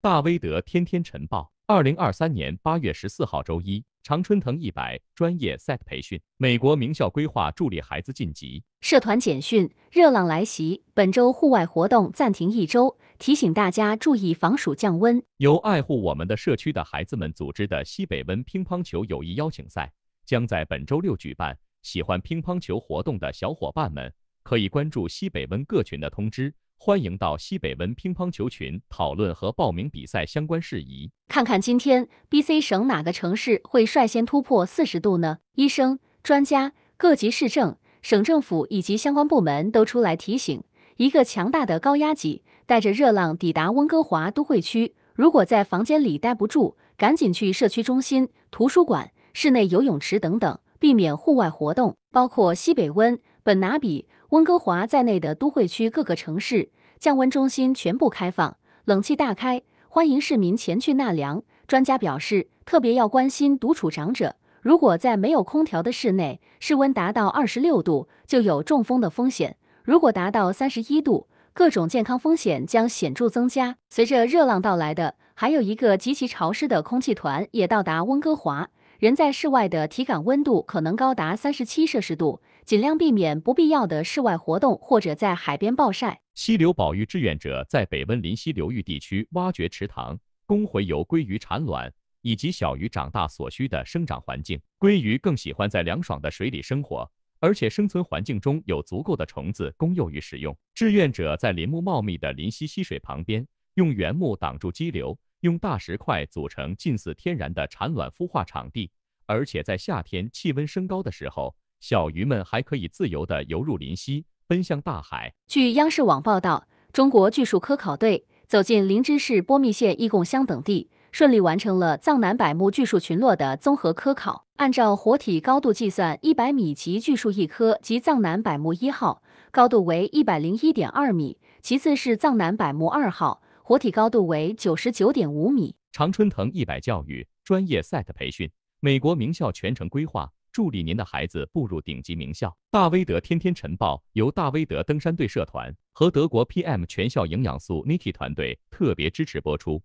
大威德天天晨报，二零二三年八月十四号周一，常春藤一百专业 s e t 培训，美国名校规划助力孩子晋级。社团简讯：热浪来袭，本周户外活动暂停一周，提醒大家注意防暑降温。由爱护我们的社区的孩子们组织的西北温乒乓球友谊邀请赛将在本周六举办，喜欢乒乓球活动的小伙伴们可以关注西北温各群的通知。欢迎到西北温乒乓球群讨论和报名比赛相关事宜。看看今天 BC 省哪个城市会率先突破四十度呢？医生、专家、各级市政、省政府以及相关部门都出来提醒：一个强大的高压脊带着热浪抵达温哥华都会区。如果在房间里待不住，赶紧去社区中心、图书馆、室内游泳池等等，避免户外活动。包括西北温、本拿比、温哥华在内的都会区各个城市。降温中心全部开放，冷气大开，欢迎市民前去纳凉。专家表示，特别要关心独处长者。如果在没有空调的室内，室温达到二十六度，就有中风的风险；如果达到三十一度，各种健康风险将显著增加。随着热浪到来的，还有一个极其潮湿的空气团也到达温哥华，人在室外的体感温度可能高达三十七摄氏度。尽量避免不必要的室外活动或者在海边暴晒。溪流保育志愿者在北温林溪流域地区挖掘池塘，供洄游鲑鱼产卵以及小鱼长大所需的生长环境。鲑鱼更喜欢在凉爽的水里生活，而且生存环境中有足够的虫子供幼鱼食用。志愿者在林木茂密的林溪溪水旁边，用原木挡住激流，用大石块组成近似天然的产卵孵化场地，而且在夏天气温升高的时候。小鱼们还可以自由地游入林溪，奔向大海。据央视网报道，中国巨树科考队走进林芝市波密县义贡乡等地，顺利完成了藏南百木巨树群落的综合科考。按照活体高度计算，一百米级巨树一棵及藏南百木一号，高度为一百零一点二米；其次是藏南百木二号，活体高度为九十九点五米。常春藤一百教育专业赛的培训，美国名校全程规划。助力您的孩子步入顶级名校！大威德天天晨报由大威德登山队社团和德国 PM 全校营养素 n i k i 团队特别支持播出。